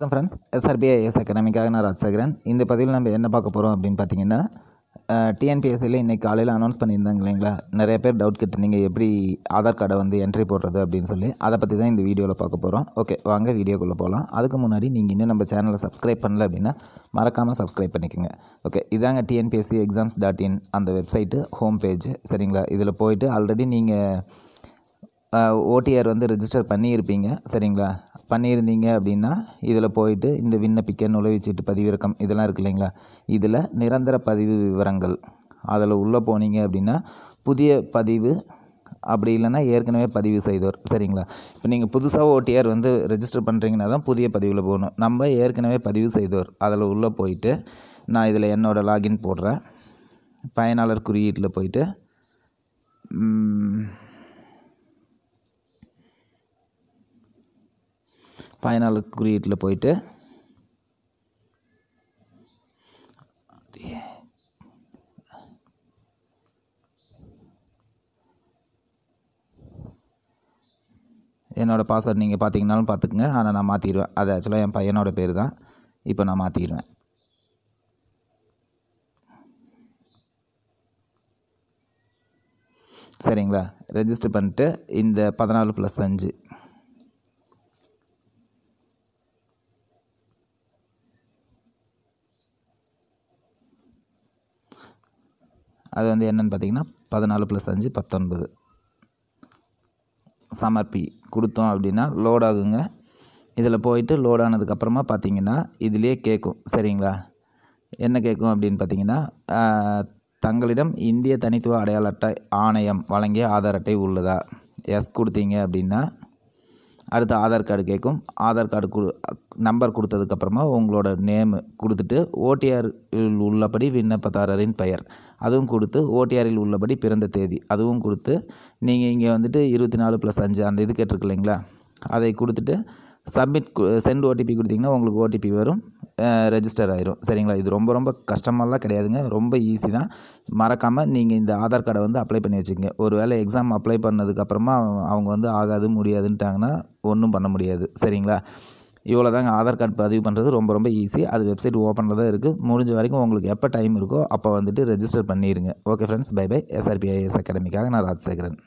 வணக்கம் friends SRPIS அகாடமிக்காக நான் ராஜசேகரன் இந்த பதிவில் நம்ம என்ன பார்க்க போகிறோம் அப்படின்னு பார்த்தீங்கன்னா டிஎன்பிஎஸ்சியில் இன்றைக்கி காலையில் அனௌன்ஸ் பண்ணியிருந்தாங்க இல்லைங்களா நிறைய பேர் டவுட் கேட்டிருந்தீங்க எப்படி ஆதார் கார்டை வந்து என்ட்ரி போடுறது அப்படின்னு சொல்லி அதை பற்றி தான் இந்த வீடியோவில் பார்க்க போகிறோம் ஓகே வாங்க வீடியோக்குள்ளே போகலாம் அதுக்கு முன்னாடி நீங்கள் இன்னும் நம்ம சேனலை சப்ஸ்கிரைப் பண்ணல அப்படின்னா மறக்காமல் சப்ஸ்கிரைப் பண்ணிக்கோங்க ஓகே இதாங்க டிஎன்பிஎஸ்சி எக்ஸாம்ஸ் டாட் இன் அந்த வெப்சைட்டு ஹோம் பேஜ் சரிங்களா இதில் போயிட்டு ஆல்ரெடி நீங்கள் ஓடிஆர் வந்து ரிஜிஸ்டர் பண்ணியிருப்பீங்க சரிங்களா பண்ணியிருந்தீங்க அப்படின்னா இதில் போயிட்டு இந்த விண்ணப்பிக்க நுழைவுச்சீட்டு பதிவிறக்கம் இதெல்லாம் இருக்கு இல்லைங்களா இதில் நிரந்தர பதிவு விவரங்கள் அதில் உள்ளே போனீங்க அப்படின்னா புதிய பதிவு அப்படி இல்லைன்னா ஏற்கனவே பதிவு செய்தோர் சரிங்களா இப்போ நீங்கள் புதுசாக ஓடிஆர் வந்து ரெஜிஸ்டர் பண்ணுறீங்கன்னா தான் புதிய பதிவில் போகணும் நம்ம ஏற்கனவே பதிவு செய்தோர் அதில் உள்ளே போயிட்டு நான் இதில் என்னோடய லாகின் போடுறேன் பயனாளர் குறியீட்டில் போயிட்டு பதினாலு குறியீட்டில் போயிட்டு என்னோடய பாஸ்வேர்ட் நீங்கள் பார்த்தீங்கனாலும் பார்த்துக்குங்க ஆனால் நான் மாற்றிடுவேன் அது ஆக்சுவலாக என் பையனோட பேர் தான் இப்போ நான் மாற்றிடுவேன் சரிங்களா ரெஜிஸ்டர் பண்ணிட்டு இந்த பதினாலு ப்ளஸ் அஞ்சு அது வந்து என்னென்னு பார்த்தீங்கன்னா பதினாலு ப்ளஸ் அஞ்சு பத்தொன்பது சமர்ப்பி கொடுத்தோம் அப்படின்னா லோட் ஆகுங்க இதில் போயிட்டு லோட் ஆனதுக்கப்புறமா பார்த்தீங்கன்னா இதிலே கேட்கும் சரிங்களா என்ன கேட்கும் அப்படின்னு பார்த்தீங்கன்னா தங்களிடம் இந்திய தனித்துவ அடையாள அட்டை ஆணையம் வழங்கிய ஆதார் அட்டை உள்ளதா எஸ் கொடுத்தீங்க அப்படின்னா அடுத்து ஆதார் கார்டு கேட்கும் ஆதார் கார்டு கொடு நம்பர் கொடுத்ததுக்கப்புறமா உங்களோட நேமு கொடுத்துட்டு ஓடிஆர் உள்ளபடி விண்ணப்பதாரரின் பெயர் அதுவும் கொடுத்து ஓடிஆரில் உள்ளபடி பிறந்த தேதி அதுவும் கொடுத்து நீங்கள் இங்கே வந்துட்டு இருபத்தி நாலு ப்ளஸ் அஞ்சு அந்த இது கேட்டிருக்கு இல்லைங்களா அதை கொடுத்துட்டு சப்மிட் சென்ட் ஓடிபி கொடுத்தீங்கன்னா உங்களுக்கு ஓடிபி வரும் ரெஜிஸ்டர் ஆயிரும் சரிங்களா இது ரொம்ப ரொம்ப கஷ்டமெல்லாம் கிடையாதுங்க ரொம்ப ஈஸி தான் மறக்காமல் நீங்கள் இந்த ஆதார் கார்டை வந்து அப்ளை பண்ணி வச்சுக்கோங்க ஒரு வேளை எக்ஸாம் அப்ளை பண்ணதுக்கப்புறமா அவங்க வந்து ஆகாது முடியாதுன்ட்டாங்கன்னா ஒன்றும் பண்ண முடியாது சரிங்களா இவ்வளோ தாங்க ஆதார் கார்டு பதிவு பண்ணுறது ரொம்ப ரொம்ப ஈஸி அது வெப்சைட் ஓப்பனில் தான் இருக்குது முடிஞ்ச வரைக்கும் உங்களுக்கு எப்போ டைம் இருக்கோ அப்போ வந்துட்டு ரெஜிஸ்டர் பண்ணிடுங்க okay friends bye bye SRBIS அகாடமிக்காக நான் ராஜசேகரன்